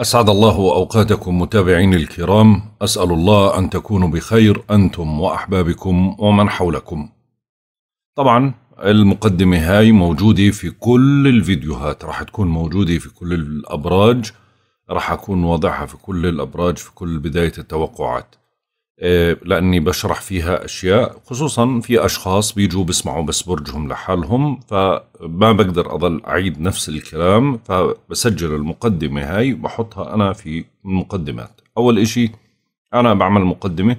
أسعد الله أوقاتكم متابعين الكرام أسأل الله أن تكونوا بخير أنتم وأحبابكم ومن حولكم طبعا المقدمة هاي موجودة في كل الفيديوهات راح تكون موجودة في كل الأبراج راح أكون واضعها في كل الأبراج في كل بداية التوقعات آه، لاني بشرح فيها اشياء خصوصا في اشخاص بيجوا بيسمعوا بس برجهم لحالهم فما بقدر اضل اعيد نفس الكلام فبسجل المقدمه هاي بحطها انا في المقدمات اول اشي انا بعمل مقدمه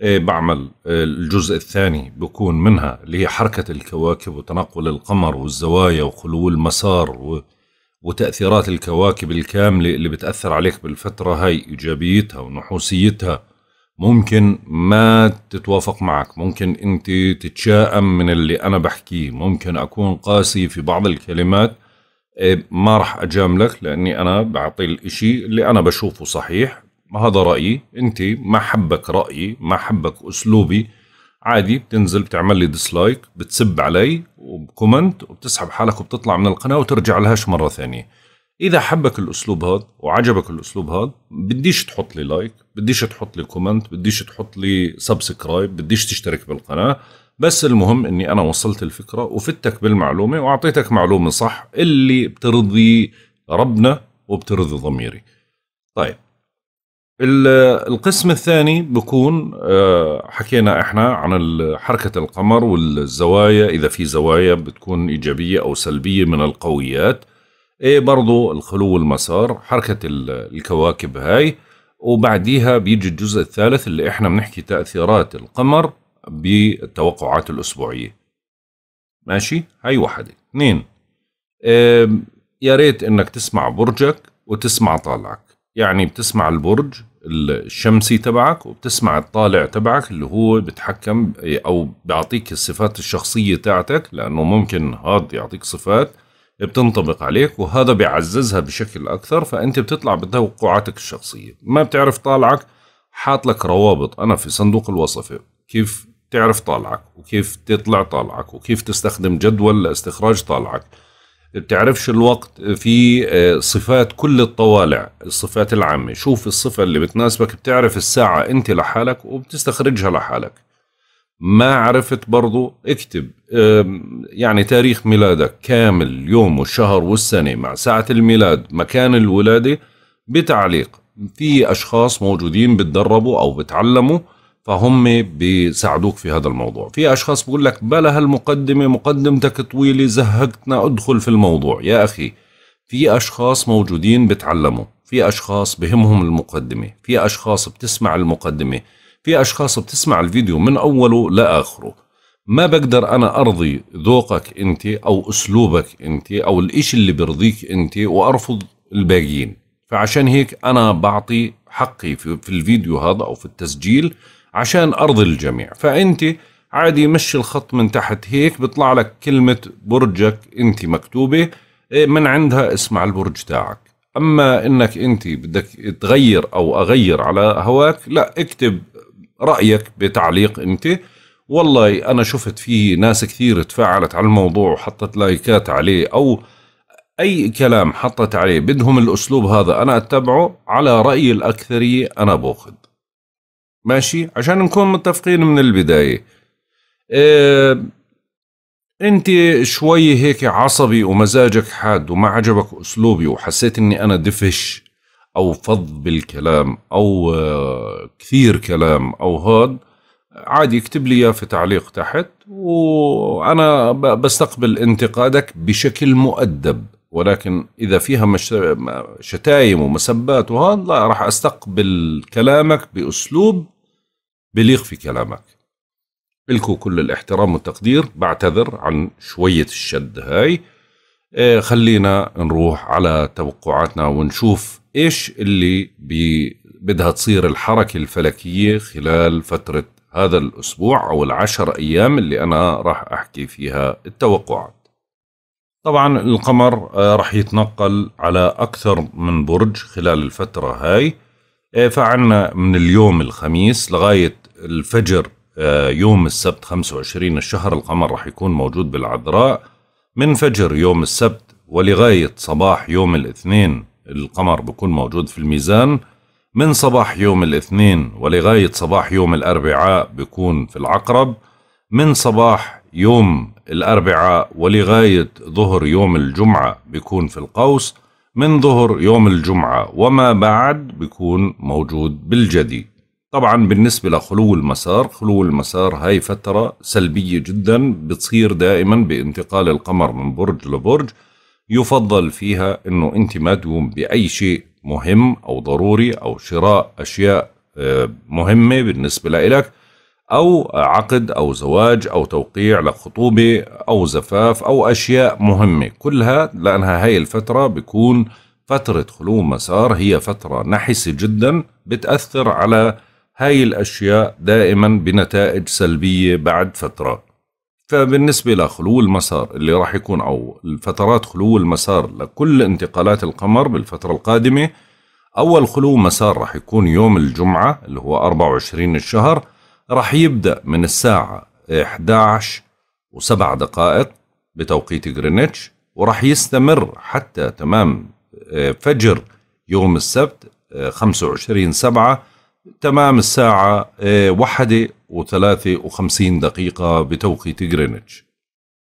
آه، بعمل آه، الجزء الثاني بكون منها اللي هي حركة الكواكب وتنقل القمر والزوايا وخلو المسار وتأثيرات الكواكب الكاملة اللي بتأثر عليك بالفترة هاي إيجابيتها ونحوسيتها ممكن ما تتوافق معك ممكن انت تتشائم من اللي انا بحكيه ممكن اكون قاسي في بعض الكلمات إيه، ما راح اجاملك لاني انا بعطي الاشي اللي انا بشوفه صحيح هذا رايي انت ما حبك رايي ما حبك اسلوبي عادي بتنزل بتعمل لي ديسلايك بتسب علي وبكومنت وبتسحب حالك وبتطلع من القناه وترجع لهاش مره ثانيه اذا حبك الاسلوب هذا وعجبك الاسلوب هذا بديش تحط لي لايك بديش تحط لي كومنت بديش تحط لي سبسكرايب بديش تشترك بالقناه بس المهم اني انا وصلت الفكره وفتك بالمعلومه واعطيتك معلومه صح اللي بترضي ربنا وبترضي ضميري طيب القسم الثاني بكون آه، حكينا احنا عن حركة القمر والزوايا إذا في زوايا بتكون إيجابية أو سلبية من القويات ايه برضو الخلو والمسار حركة الكواكب هاي وبعديها بيجي الجزء الثالث اللي احنا بنحكي تأثيرات القمر بالتوقعات الأسبوعية ماشي هاي واحدة اثنين إيه يا ريت انك تسمع برجك وتسمع طالعك يعني بتسمع البرج الشمسي تبعك وبتسمع الطالع تبعك اللي هو بتحكم او بيعطيك الصفات الشخصية تاعتك لأنه ممكن هاد يعطيك صفات بتنطبق عليك وهذا بيعززها بشكل اكثر فانت بتطلع بتوقعاتك الشخصيه ما بتعرف طالعك حاط لك روابط انا في صندوق الوصفه كيف تعرف طالعك وكيف تطلع طالعك وكيف تستخدم جدول لاستخراج طالعك بتعرفش الوقت في آه، صفات كل الطوالع الصفات العامة شوف الصفة اللي بتناسبك بتعرف الساعة انت لحالك وبتستخرجها لحالك ما عرفت برضو اكتب يعني تاريخ ميلادك كامل يوم والشهر والسنة مع ساعة الميلاد مكان الولادة بتعليق في أشخاص موجودين بتدربوا أو بتعلموا فهم بيساعدوك في هذا الموضوع في أشخاص بقول لك بلا هالمقدمة مقدمتك طويلة زهقتنا ادخل في الموضوع يا أخي في أشخاص موجودين بتعلموا في أشخاص بهمهم المقدمة في أشخاص بتسمع المقدمة في أشخاص بتسمع الفيديو من أوله لآخره ما بقدر أنا أرضي ذوقك أنت أو أسلوبك أنت أو الإشي اللي بيرضيك أنت وأرفض الباقيين فعشان هيك أنا بعطي حقي في, في الفيديو هذا أو في التسجيل عشان أرضي الجميع فأنت عادي مشي الخط من تحت هيك بيطلع لك كلمة برجك أنت مكتوبة إيه، من عندها اسمع البرج تاعك أما أنك أنت بدك تغير أو أغير على هواك لا اكتب رايك بتعليق انت والله انا شفت في ناس كثير تفاعلت على الموضوع وحطت لايكات عليه او اي كلام حطت عليه بدهم الاسلوب هذا انا اتبعه على راي الاكثريه انا باخذ ماشي عشان نكون متفقين من البدايه إيه انت شوي هيك عصبي ومزاجك حاد وما عجبك اسلوبي وحسيت اني انا دفش او فض بالكلام او آه، كثير كلام او هاد عادي اكتب لي اياه في تعليق تحت وانا بستقبل انتقادك بشكل مؤدب ولكن اذا فيها شتايم ومسبات وهذا لا راح استقبل كلامك باسلوب بليق في كلامك لكم كل الاحترام والتقدير بعتذر عن شويه الشد هاي آه، خلينا نروح على توقعاتنا ونشوف ايش اللي بدها تصير الحركة الفلكية خلال فترة هذا الأسبوع أو العشر أيام اللي أنا راح أحكي فيها التوقعات طبعا القمر آه، راح يتنقل على أكثر من برج خلال الفترة هاي آه، فعنا من اليوم الخميس لغاية الفجر آه، يوم السبت 25 الشهر القمر راح يكون موجود بالعذراء من فجر يوم السبت ولغاية صباح يوم الاثنين القمر بكون موجود في الميزان من صباح يوم الاثنين ولغاية صباح يوم الأربعاء بكون في العقرب من صباح يوم الأربعاء ولغاية ظهر يوم الجمعة بيكون في القوس من ظهر يوم الجمعة وما بعد بيكون موجود بالجدي طبعا بالنسبة لخلو المسار خلو المسار هاي فترة سلبية جدا بتصير دائما بانتقال القمر من برج لبرج يفضل فيها أنه أنت ما تقوم بأي شيء مهم أو ضروري أو شراء أشياء آه، مهمة بالنسبة لك أو عقد أو زواج أو توقيع لخطوبة أو زفاف أو أشياء مهمة كلها لأنها هاي الفترة بيكون فترة خلو مسار هي فترة نحسة جدا بتأثر على هاي الأشياء دائما بنتائج سلبية بعد فترة فبالنسبة لخلو المسار اللي راح يكون أو الفترات خلو المسار لكل انتقالات القمر بالفترة القادمة أول خلو مسار راح يكون يوم الجمعة اللي هو 24 الشهر راح يبدأ من الساعة 11 و7 دقائق بتوقيت غرينتش وراح يستمر حتى تمام آه، فجر يوم السبت 25 آه، سبعة تمام الساعة آه، واحدة و53 دقيقة بتوقيت جرينتش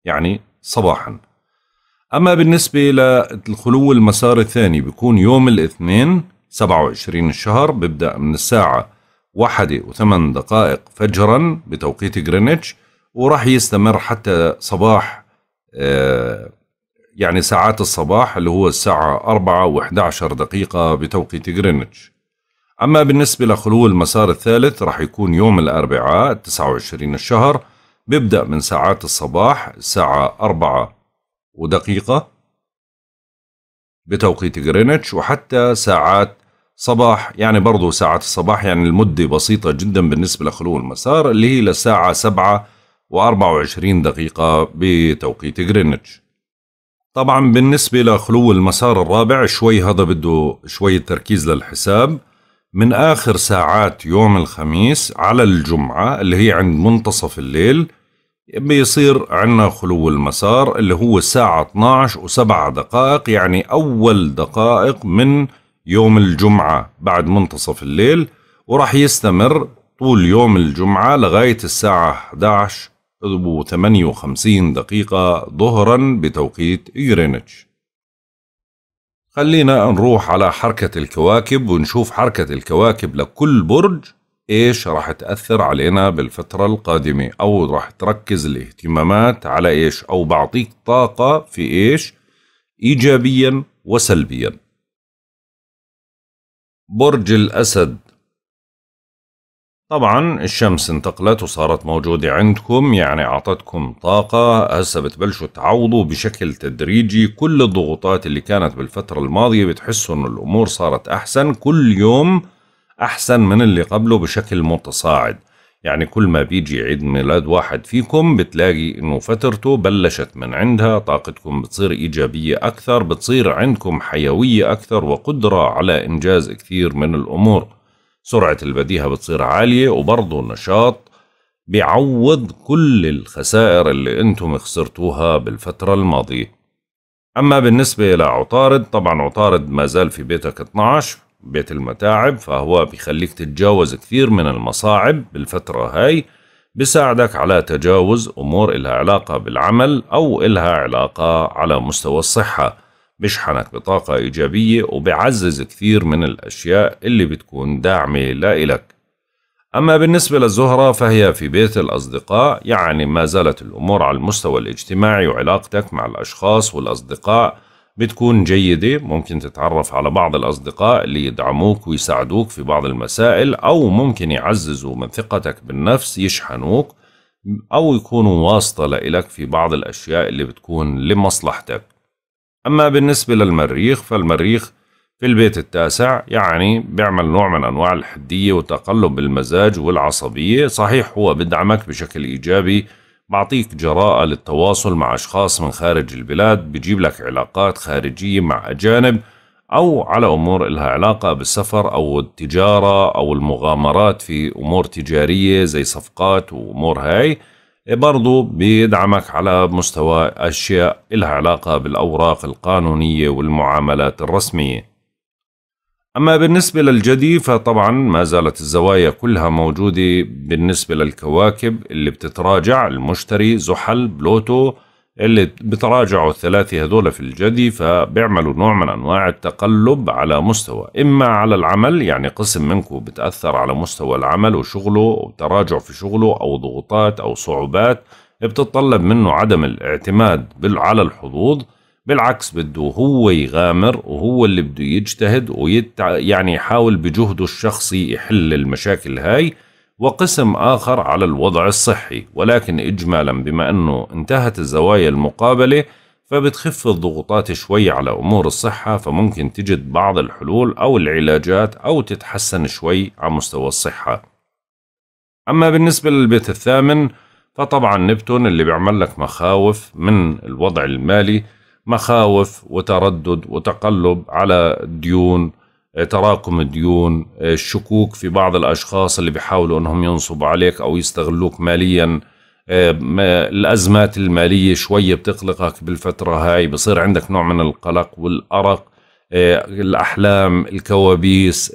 يعني صباحا أما بالنسبة للخلو المسار الثاني بيكون يوم الاثنين 27 الشهر بيبدأ من الساعة واحدة وثمان دقائق فجرا بتوقيت جرينتش وراح يستمر حتى صباح آه يعني ساعات الصباح اللي هو الساعة 4 و11 دقيقة بتوقيت جرينتش أما بالنسبة لخلو المسار الثالث رح يكون يوم الأربعاء 29 الشهر بيبدأ من ساعات الصباح الساعة 4 ودقيقة بتوقيت غرينتش وحتى ساعات صباح يعني برضو ساعات الصباح يعني المدة بسيطة جدا بالنسبة لخلو المسار اللي هي لساعة 7 و24 دقيقة بتوقيت غرينتش طبعا بالنسبة لخلو المسار الرابع شوي هذا بده شوية تركيز للحساب من آخر ساعات يوم الخميس على الجمعة اللي هي عند منتصف الليل بيصير عندنا خلو المسار اللي هو الساعة 12 و7 دقائق يعني أول دقائق من يوم الجمعة بعد منتصف الليل وراح يستمر طول يوم الجمعة لغاية الساعة 11 و58 دقيقة ظهرا بتوقيت جرينتش خلينا نروح على حركة الكواكب ونشوف حركة الكواكب لكل برج إيش راح تأثر علينا بالفترة القادمة أو راح تركز الاهتمامات على إيش أو بعطيك طاقة في إيش إيجابيا وسلبيا برج الأسد طبعا الشمس انتقلت وصارت موجودة عندكم يعني أعطتكم طاقة هسا بتبلشوا تعوضوا بشكل تدريجي كل الضغوطات اللي كانت بالفترة الماضية بتحسوا أن الأمور صارت أحسن كل يوم أحسن من اللي قبله بشكل متصاعد يعني كل ما بيجي عيد ميلاد واحد فيكم بتلاقي إنه فترته بلشت من عندها طاقتكم بتصير إيجابية أكثر بتصير عندكم حيوية أكثر وقدرة على إنجاز كثير من الأمور سرعة البديهة بتصير عالية وبرضه النشاط بيعوض كل الخسائر اللي انتم خسرتوها بالفترة الماضية أما بالنسبة إلى عطارد طبعا عطارد ما زال في بيتك 12 بيت المتاعب فهو بيخليك تتجاوز كثير من المصاعب بالفترة هاي بساعدك على تجاوز أمور إلها علاقة بالعمل أو إلها علاقة على مستوى الصحة بشحنك بطاقة إيجابية وبيعزز كثير من الأشياء اللي بتكون داعمة لإلك أما بالنسبة للزهرة فهي في بيت الأصدقاء يعني ما زالت الأمور على المستوى الاجتماعي وعلاقتك مع الأشخاص والأصدقاء بتكون جيدة ممكن تتعرف على بعض الأصدقاء اللي يدعموك ويساعدوك في بعض المسائل أو ممكن يعززوا من ثقتك بالنفس يشحنوك أو يكونوا واسطة لإلك في بعض الأشياء اللي بتكون لمصلحتك أما بالنسبة للمريخ فالمريخ في البيت التاسع يعني بيعمل نوع من أنواع الحدية وتقلب المزاج والعصبية صحيح هو بدعمك بشكل إيجابي بعطيك جراءة للتواصل مع أشخاص من خارج البلاد بجيب لك علاقات خارجية مع أجانب أو على أمور إلها علاقة بالسفر أو التجارة أو المغامرات في أمور تجارية زي صفقات وأمور هاي برضو بيدعمك على مستوى أشياء إلها علاقة بالأوراق القانونية والمعاملات الرسمية أما بالنسبة للجدي فطبعا ما زالت الزوايا كلها موجودة بالنسبة للكواكب اللي بتتراجع المشتري زحل بلوتو اللي بتراجعوا الثلاثة هذول في الجدي فبيعملوا نوع من أنواع التقلب على مستوى إما على العمل يعني قسم منكم بتأثر على مستوى العمل وشغله وتراجع في شغله أو ضغوطات أو صعوبات بتتطلب منه عدم الاعتماد على الحظوظ بالعكس بده هو يغامر وهو اللي بده يجتهد ويت يعني يحاول بجهده الشخصي يحل المشاكل هاي وقسم آخر على الوضع الصحي ولكن إجمالا بما أنه انتهت الزوايا المقابلة فبتخف الضغوطات شوي على أمور الصحة فممكن تجد بعض الحلول أو العلاجات أو تتحسن شوي على مستوى الصحة أما بالنسبة للبيت الثامن فطبعا نبتون اللي بيعمل لك مخاوف من الوضع المالي مخاوف وتردد وتقلب على ديون آه، تراكم الديون آه، الشكوك في بعض الأشخاص اللي بيحاولوا أنهم ينصبوا عليك أو يستغلوك ماليا آه، الأزمات المالية شوية بتقلقك بالفترة هاي بصير عندك نوع من القلق والأرق الأحلام الكوابيس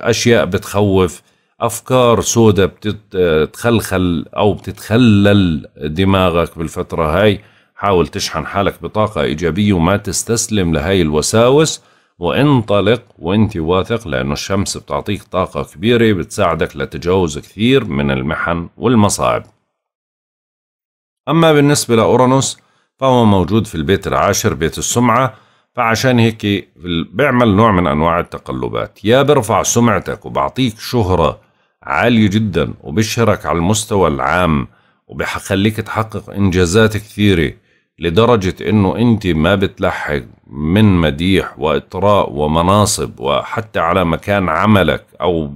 أشياء بتخوف أفكار سودة بتتخلخل أو بتتخلل دماغك بالفترة هاي حاول تشحن حالك بطاقة إيجابية وما تستسلم لهاي الوساوس وانطلق وانت واثق لأنه الشمس بتعطيك طاقة كبيرة بتساعدك لتجاوز كثير من المحن والمصاعب أما بالنسبة لأورانوس فهو موجود في البيت العاشر بيت السمعة فعشان هيك بيعمل نوع من أنواع التقلبات يا برفع سمعتك وبعطيك شهرة عالية جدا وبشهرك على المستوى العام وبيخليك تحقق إنجازات كثيرة لدرجة انه انت ما بتلحق من مديح واطراء ومناصب وحتى على مكان عملك او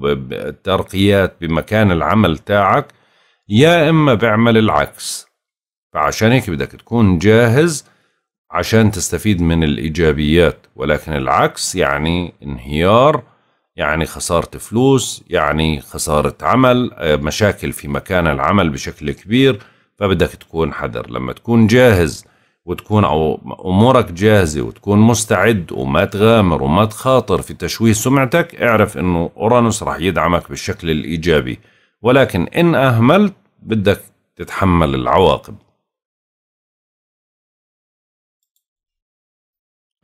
ترقيات بمكان العمل تاعك يا اما بعمل العكس فعشان هيك بدك تكون جاهز عشان تستفيد من الايجابيات ولكن العكس يعني انهيار يعني خسارة فلوس يعني خسارة عمل آه، مشاكل في مكان العمل بشكل كبير فبدك تكون حذر لما تكون جاهز وتكون أو أمورك جاهزة وتكون مستعد وما تغامر وما تخاطر في تشويه سمعتك اعرف أنه أورانوس رح يدعمك بالشكل الإيجابي ولكن إن أهملت بدك تتحمل العواقب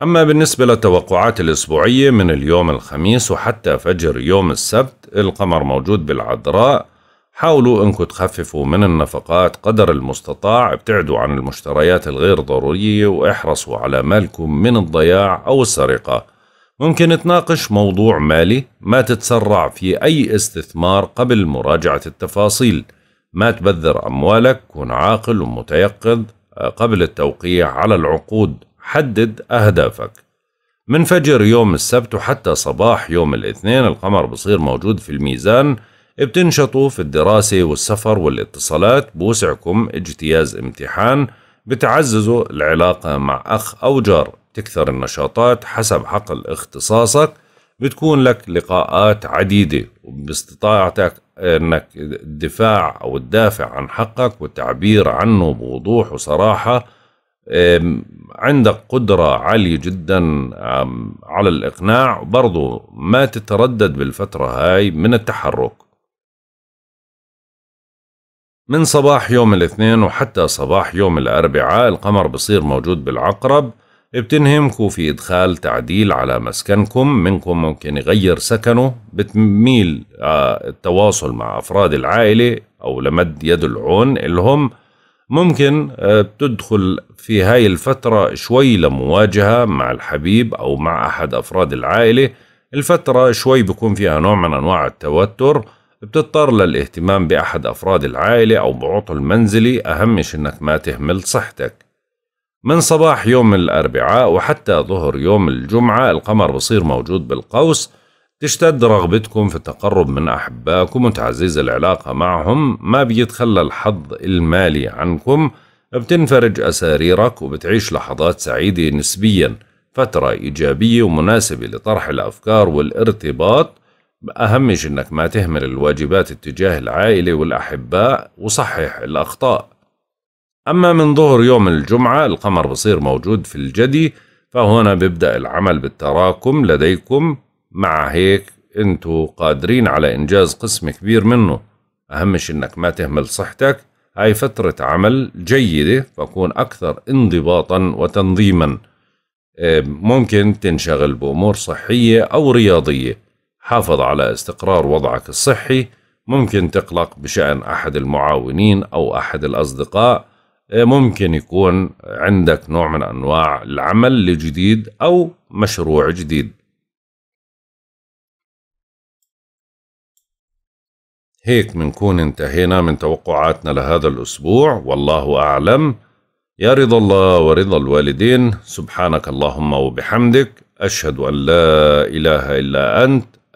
أما بالنسبة للتوقعات الأسبوعية من اليوم الخميس وحتى فجر يوم السبت القمر موجود بالعذراء حاولوا انكم تخففوا من النفقات قدر المستطاع ابتعدوا عن المشتريات الغير ضرورية واحرصوا على مالكم من الضياع أو السرقة ممكن تناقش موضوع مالي ما تتسرع في أي استثمار قبل مراجعة التفاصيل ما تبذر أموالك كن عاقل ومتيقظ آه، قبل التوقيع على العقود حدد أهدافك من فجر يوم السبت وحتى صباح يوم الاثنين القمر بصير موجود في الميزان بتنشطوا في الدراسة والسفر والاتصالات بوسعكم اجتياز امتحان بتعززوا العلاقة مع أخ أو جار تكثر النشاطات حسب حقل اختصاصك بتكون لك لقاءات عديدة وباستطاعتك أنك الدفاع أو الدافع عن حقك والتعبير عنه بوضوح وصراحة عندك قدرة عالية جدا على الإقناع برضو ما تتردد بالفترة هاي من التحرك من صباح يوم الاثنين وحتى صباح يوم الأربعاء القمر بصير موجود بالعقرب بتنهمكم في إدخال تعديل على مسكنكم منكم ممكن يغير سكنه بتميل آه، التواصل مع أفراد العائلة أو لمد يد العون الهم ممكن آه، تدخل في هاي الفترة شوي لمواجهة مع الحبيب أو مع أحد أفراد العائلة الفترة شوي بكون فيها نوع من أنواع التوتر بتضطر للاهتمام بأحد أفراد العائلة أو بعطل المنزلي أهمش إنك ما تهمل صحتك من صباح يوم الأربعاء وحتى ظهر يوم الجمعة القمر بصير موجود بالقوس تشتد رغبتكم في التقرب من أحبائكم وتعزيز العلاقة معهم ما بيتخلى الحظ المالي عنكم بتنفرج أساريرك وبتعيش لحظات سعيدة نسبيا فترة إيجابية ومناسبة لطرح الأفكار والارتباط أهمش إنك ما تهمل الواجبات اتجاه العائلة والأحباء وصحح الأخطاء أما من ظهر يوم الجمعة القمر بصير موجود في الجدي فهنا بيبدأ العمل بالتراكم لديكم مع هيك انتوا قادرين على إنجاز قسم كبير منه أهمش إنك ما تهمل صحتك هاي فترة عمل جيدة فكون أكثر انضباطا وتنظيما إيه، ممكن تنشغل بأمور صحية أو رياضية حافظ على استقرار وضعك الصحي ممكن تقلق بشأن أحد المعاونين أو أحد الأصدقاء إيه، ممكن يكون عندك نوع من أنواع العمل الجديد أو مشروع جديد هيك منكون انتهينا من توقعاتنا لهذا الأسبوع والله أعلم يا رضا الله ورضا الوالدين سبحانك اللهم وبحمدك أشهد أن لا إله إلا أنت